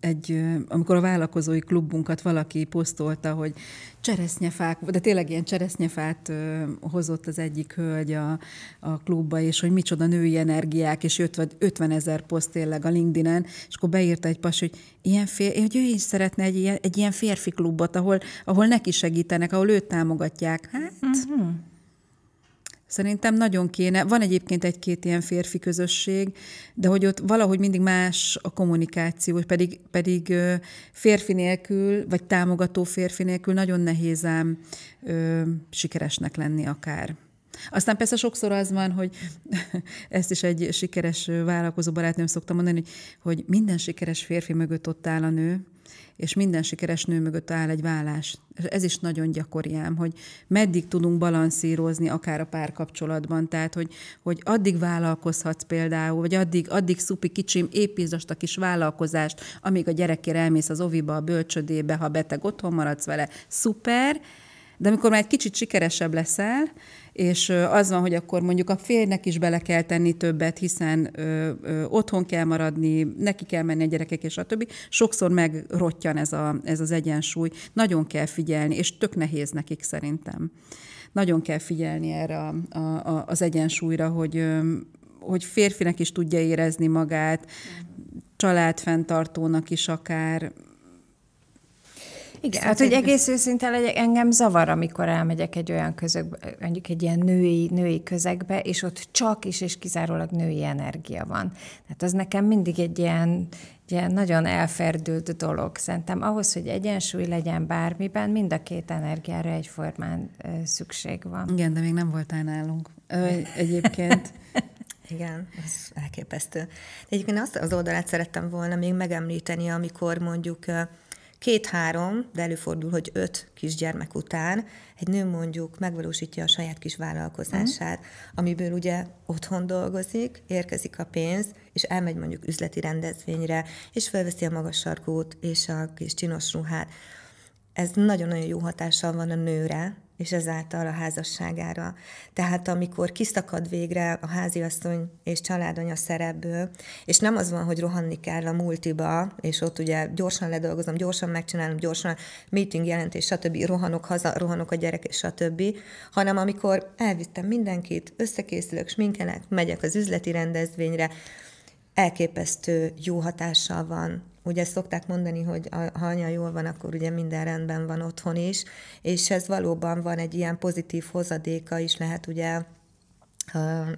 egy, amikor a vállalkozói klubunkat valaki posztolta, hogy cseresznyefák, de tényleg ilyen cseresznyefát ö, hozott az egyik hölgy a, a klubba, és hogy micsoda női energiák, és 50, 50 ezer poszt tényleg a LinkedIn-en, és akkor beírta egy pas, hogy, ilyen fér, hogy ő is szeretne egy ilyen, egy ilyen férfi klubot, ahol, ahol neki segítenek, ahol őt támogatják. Hát... Mm-hmm. Szerintem nagyon kéne. Van egyébként egy-két ilyen férfi közösség, de hogy ott valahogy mindig más a kommunikáció, pedig, pedig férfi nélkül, vagy támogató férfi nélkül nagyon nehéz ám ö, sikeresnek lenni akár. Aztán persze sokszor az van, hogy ezt is egy sikeres vállalkozó barátnőm szoktam mondani, hogy, hogy minden sikeres férfi mögött ott áll a nő, és minden sikeres nő mögött áll egy vállás. Ez is nagyon gyakori ám, hogy meddig tudunk balanszírozni akár a párkapcsolatban, tehát hogy, hogy addig vállalkozhatsz például, vagy addig, addig szupi kicsim, építsd azt a kis vállalkozást, amíg a gyerekére elmész az oviba, a bölcsödébe, ha beteg otthon maradsz vele, szuper, de amikor már egy kicsit sikeresebb leszel, és az van, hogy akkor mondjuk a férjnek is bele kell tenni többet, hiszen ö, ö, otthon kell maradni, neki kell menni a gyerekek, és a többi. Sokszor megrottyan ez, a, ez az egyensúly. Nagyon kell figyelni, és tök nehéz nekik szerintem. Nagyon kell figyelni erre a, a, a, az egyensúlyra, hogy ö, hogy férfinek is tudja érezni magát, családfenntartónak is akár, igen, hát hogy egész őszinte legyek, engem zavar, amikor elmegyek egy olyan közökbe, mondjuk egy ilyen női, női közegbe, és ott csak is és kizárólag női energia van. Tehát az nekem mindig egy ilyen, egy ilyen nagyon elferdült dolog. Szerintem ahhoz, hogy egyensúly legyen bármiben, mind a két energiára egyformán szükség van. Igen, de még nem voltál nálunk. Ö, egyébként Igen, ez elképesztő. De egyébként azt az oldalát szerettem volna még megemlíteni, amikor mondjuk két-három, de előfordul, hogy öt kisgyermek után egy nő mondjuk megvalósítja a saját kis vállalkozását, uh-huh. amiből ugye otthon dolgozik, érkezik a pénz, és elmegy mondjuk üzleti rendezvényre, és felveszi a magas sarkót és a kis csinos ruhát. Ez nagyon-nagyon jó hatással van a nőre, és ezáltal a házasságára. Tehát amikor kiszakad végre a háziasszony és családanya szerepből, és nem az van, hogy rohanni kell a multiba, és ott ugye gyorsan ledolgozom, gyorsan megcsinálom, gyorsan meeting jelentés, stb. rohanok haza, rohanok a gyerek, és stb. hanem amikor elvittem mindenkit, összekészülök, sminkelek, megyek az üzleti rendezvényre, elképesztő jó hatással van ugye szokták mondani, hogy ha anya jól van, akkor ugye minden rendben van otthon is, és ez valóban van egy ilyen pozitív hozadéka is lehet ugye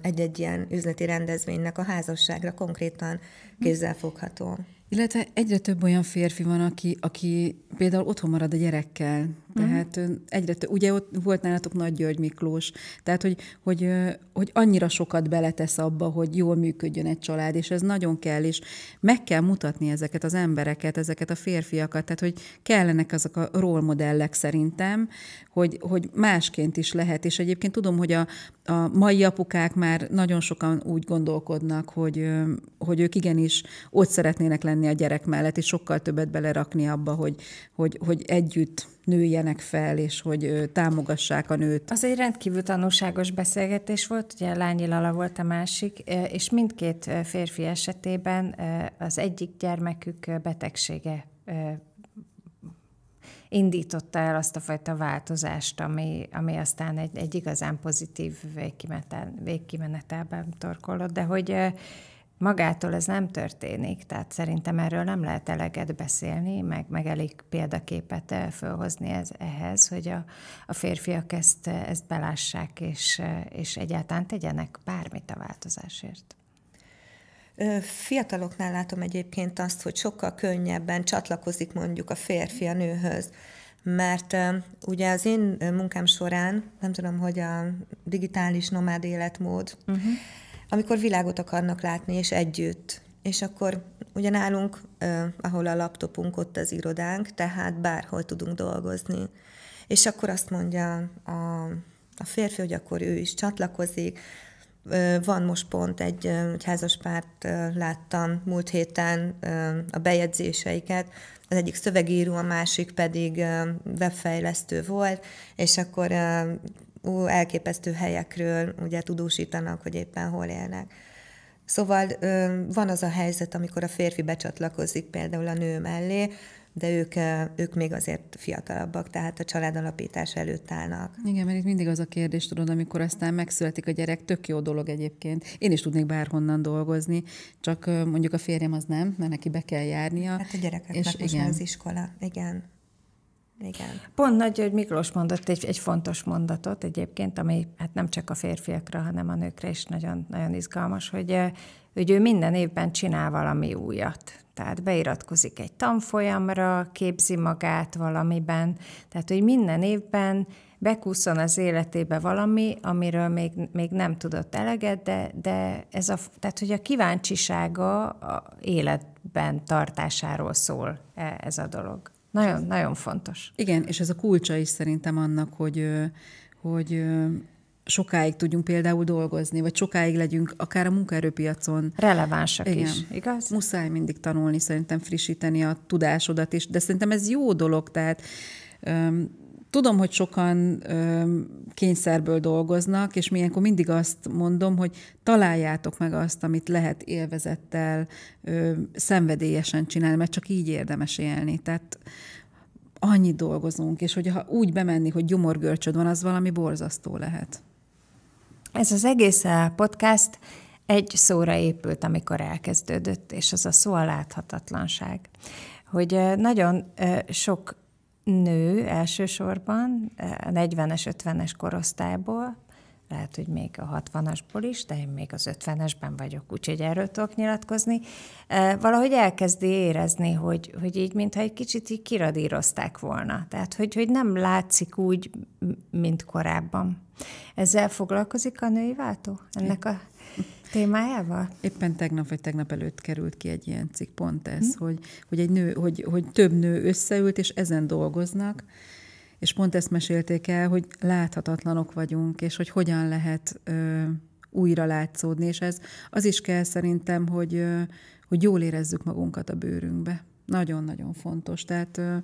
egy-egy ilyen üzleti rendezvénynek a házasságra konkrétan kézzelfogható. Illetve egyre több olyan férfi van, aki, aki például otthon marad a gyerekkel, Mhm. Tehát uh-huh. egyre, ugye ott volt nálatok Nagy György Miklós, tehát hogy, hogy, hogy annyira sokat beletesz abba, hogy jól működjön egy család, és ez nagyon kell, és meg kell mutatni ezeket az embereket, ezeket a férfiakat, tehát hogy kellenek azok a rólmodellek szerintem, hogy, hogy másként is lehet, és egyébként tudom, hogy a, a mai apukák már nagyon sokan úgy gondolkodnak, hogy, hogy ők igenis ott szeretnének lenni a gyerek mellett, és sokkal többet belerakni abba, hogy, hogy, hogy együtt nőjenek fel, és hogy támogassák a nőt. Az egy rendkívül tanulságos beszélgetés volt, ugye Lányi Lala volt a másik, és mindkét férfi esetében az egyik gyermekük betegsége indította el azt a fajta változást, ami, ami aztán egy, egy igazán pozitív végkimenetelben torkolott, de hogy magától ez nem történik, tehát szerintem erről nem lehet eleget beszélni, meg, meg elég példaképet eh, felhozni ez, ehhez, hogy a, a férfiak ezt, eh, ezt belássák, és, eh, és egyáltalán tegyenek bármit a változásért. Fiataloknál látom egyébként azt, hogy sokkal könnyebben csatlakozik mondjuk a férfi a nőhöz, mert ugye az én munkám során, nem tudom, hogy a digitális nomád életmód, uh-huh amikor világot akarnak látni, és együtt. És akkor ugye nálunk, eh, ahol a laptopunk, ott az irodánk, tehát bárhol tudunk dolgozni. És akkor azt mondja a, a férfi, hogy akkor ő is csatlakozik. Van most pont egy, egy házaspárt, láttam múlt héten a bejegyzéseiket, az egyik szövegíró, a másik pedig webfejlesztő volt, és akkor elképesztő helyekről ugye tudósítanak, hogy éppen hol élnek. Szóval van az a helyzet, amikor a férfi becsatlakozik például a nő mellé, de ők, ők még azért fiatalabbak, tehát a családalapítás előtt állnak. Igen, mert itt mindig az a kérdés, tudod, amikor aztán megszületik a gyerek, tök jó dolog egyébként. Én is tudnék bárhonnan dolgozni, csak mondjuk a férjem az nem, mert neki be kell járnia. Hát a gyerekeknek és most igen. az iskola, igen igen. Pont Nagy hogy Miklós mondott egy, egy fontos mondatot egyébként, ami hát nem csak a férfiakra, hanem a nőkre is nagyon, nagyon izgalmas, hogy, hogy ő minden évben csinál valami újat. Tehát beiratkozik egy tanfolyamra, képzi magát valamiben, tehát hogy minden évben bekúszon az életébe valami, amiről még, még nem tudott eleget, de, de ez a, tehát, hogy a kíváncsisága a életben tartásáról szól e, ez a dolog. Nagyon, nagyon fontos. Igen, és ez a kulcsa is szerintem annak, hogy, hogy sokáig tudjunk például dolgozni, vagy sokáig legyünk akár a munkaerőpiacon. Relevánsak Igen. is, igaz? Muszáj mindig tanulni, szerintem frissíteni a tudásodat is, de szerintem ez jó dolog, tehát tudom, hogy sokan ö, kényszerből dolgoznak, és milyenkor mindig azt mondom, hogy találjátok meg azt, amit lehet élvezettel, ö, szenvedélyesen csinálni, mert csak így érdemes élni. Tehát annyit dolgozunk, és hogyha úgy bemenni, hogy gyomorgörcsöd van, az valami borzasztó lehet. Ez az egész podcast egy szóra épült, amikor elkezdődött, és az a szó a láthatatlanság. Hogy nagyon sok nő elsősorban, e, a 40-es, 50-es korosztályból, lehet, hogy még a 60-asból is, de én még az 50-esben vagyok, úgyhogy erről tudok nyilatkozni. E, valahogy elkezdi érezni, hogy, hogy így, mintha egy kicsit így kiradírozták volna. Tehát, hogy, hogy nem látszik úgy, mint korábban. Ezzel foglalkozik a női váltó? Ennek a témájával? Éppen tegnap vagy tegnap előtt került ki egy ilyen cikk, pont ez, hm? hogy, hogy, egy nő, hogy, hogy több nő összeült, és ezen dolgoznak, és pont ezt mesélték el, hogy láthatatlanok vagyunk, és hogy hogyan lehet ö, újra látszódni, és ez az is kell szerintem, hogy, ö, hogy jól érezzük magunkat a bőrünkbe. Nagyon-nagyon fontos. Tehát ö,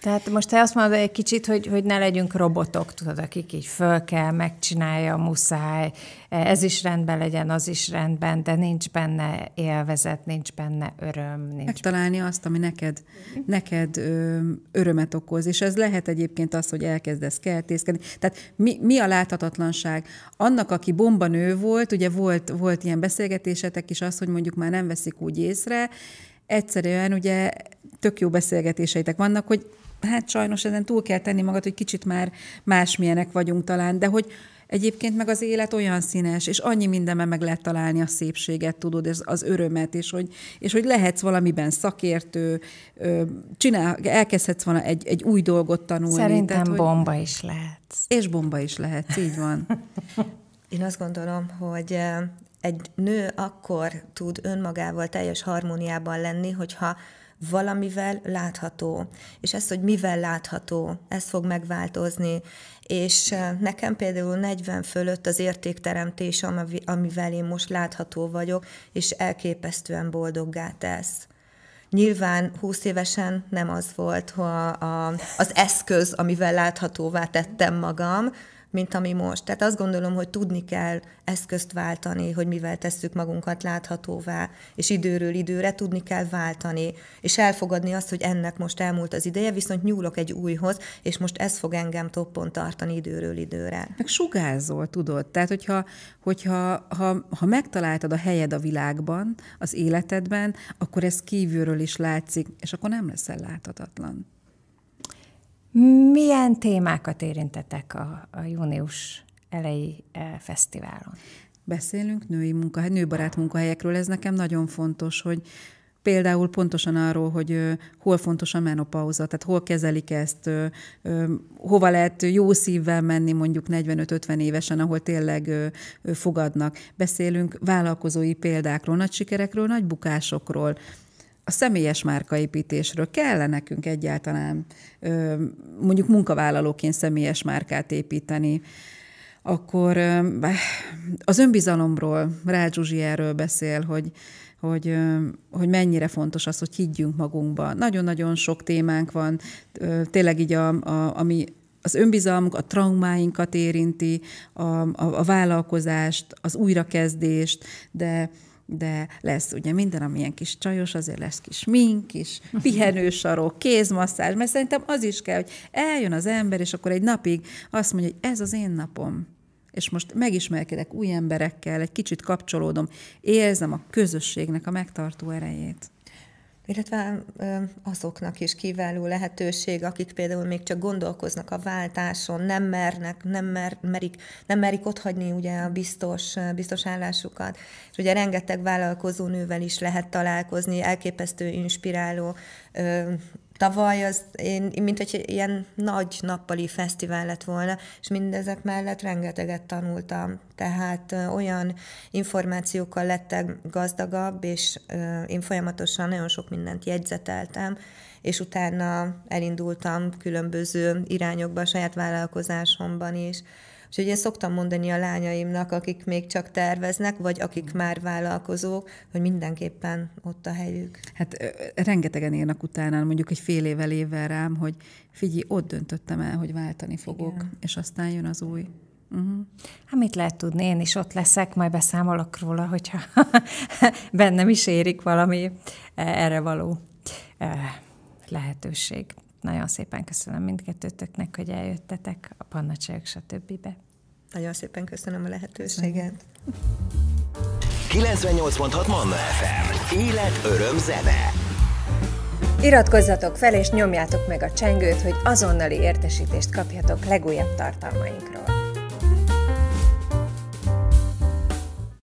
tehát most te azt mondod egy kicsit, hogy, hogy ne legyünk robotok, tudod, akik így föl kell, megcsinálja, muszáj, ez is rendben legyen, az is rendben, de nincs benne élvezet, nincs benne öröm. Nincs Megtalálni benne. azt, ami neked, neked ö, örömet okoz, és ez lehet egyébként az, hogy elkezdesz kertészkedni. Tehát mi, mi a láthatatlanság? Annak, aki bombanő volt, ugye volt, volt ilyen beszélgetésetek is az, hogy mondjuk már nem veszik úgy észre, egyszerűen ugye tök jó beszélgetéseitek vannak, hogy hát sajnos ezen túl kell tenni magad, hogy kicsit már másmilyenek vagyunk talán, de hogy Egyébként meg az élet olyan színes, és annyi mindenben meg lehet találni a szépséget, tudod, és az örömet, és hogy, és hogy lehetsz valamiben szakértő, csinál, elkezdhetsz volna egy, egy új dolgot tanulni. Szerintem tehát, bomba hogy... is lehetsz. És bomba is lehetsz, így van. Én azt gondolom, hogy egy nő akkor tud önmagával teljes harmóniában lenni, hogyha valamivel látható. És ez, hogy mivel látható, ez fog megváltozni. És nekem például 40 fölött az értékteremtés, amivel én most látható vagyok, és elképesztően boldoggá tesz. Nyilván 20 évesen nem az volt ha a, az eszköz, amivel láthatóvá tettem magam, mint ami most. Tehát azt gondolom, hogy tudni kell eszközt váltani, hogy mivel tesszük magunkat láthatóvá, és időről időre tudni kell váltani, és elfogadni azt, hogy ennek most elmúlt az ideje, viszont nyúlok egy újhoz, és most ez fog engem toppon tartani időről időre. Meg sugázol, tudod? Tehát, hogyha, hogyha ha, ha megtaláltad a helyed a világban, az életedben, akkor ez kívülről is látszik, és akkor nem leszel láthatatlan. Milyen témákat érintetek a, a június elejé eh, fesztiválon? Beszélünk női munka, nőbarát munkahelyekről. Ez nekem nagyon fontos, hogy Például pontosan arról, hogy hol fontos a menopauza, tehát hol kezelik ezt, hova lehet jó szívvel menni mondjuk 45-50 évesen, ahol tényleg fogadnak. Beszélünk vállalkozói példákról, nagy sikerekről, nagy bukásokról a személyes márkaépítésről kell -e nekünk egyáltalán mondjuk munkavállalóként személyes márkát építeni, akkor az önbizalomról Rád Zsuzsi erről beszél, hogy, hogy, hogy mennyire fontos az, hogy higgyünk magunkba. Nagyon-nagyon sok témánk van, tényleg így, a, a, ami az önbizalmunk a traumáinkat érinti, a, a, a vállalkozást, az újrakezdést, de de lesz ugye minden, ami ilyen kis csajos, azért lesz kis mink, kis pihenősarok, kézmasszázs, mert szerintem az is kell, hogy eljön az ember, és akkor egy napig azt mondja, hogy ez az én napom és most megismerkedek új emberekkel, egy kicsit kapcsolódom, érzem a közösségnek a megtartó erejét illetve azoknak is kiváló lehetőség, akik például még csak gondolkoznak a váltáson, nem mernek, nem, mer, merik, nem merik otthagyni ugye a biztos, biztos állásukat. És ugye rengeteg vállalkozónővel is lehet találkozni, elképesztő, inspiráló Tavaly az, én, mint hogy ilyen nagy nappali fesztivál lett volna, és mindezek mellett rengeteget tanultam. Tehát ö, olyan információkkal lettek gazdagabb, és ö, én folyamatosan nagyon sok mindent jegyzeteltem, és utána elindultam különböző irányokba a saját vállalkozásomban is. És ugye szoktam mondani a lányaimnak, akik még csak terveznek, vagy akik mm. már vállalkozók, hogy mindenképpen ott a helyük. Hát rengetegen érnek utána, mondjuk egy fél évvel, évvel rám, hogy figyelj, ott döntöttem el, hogy váltani fogok, Igen. és aztán jön az új. Uh-huh. Hát mit lehet tudni, én is ott leszek, majd beszámolok róla, hogyha bennem is érik valami e, erre való e, lehetőség nagyon szépen köszönöm mindkettőtöknek, hogy eljöttetek a pannacsajok, stb. Nagyon szépen köszönöm a lehetőséget. 98.6 Manna FM. Élet, öröm, zene. Iratkozzatok fel és nyomjátok meg a csengőt, hogy azonnali értesítést kapjatok legújabb tartalmainkról.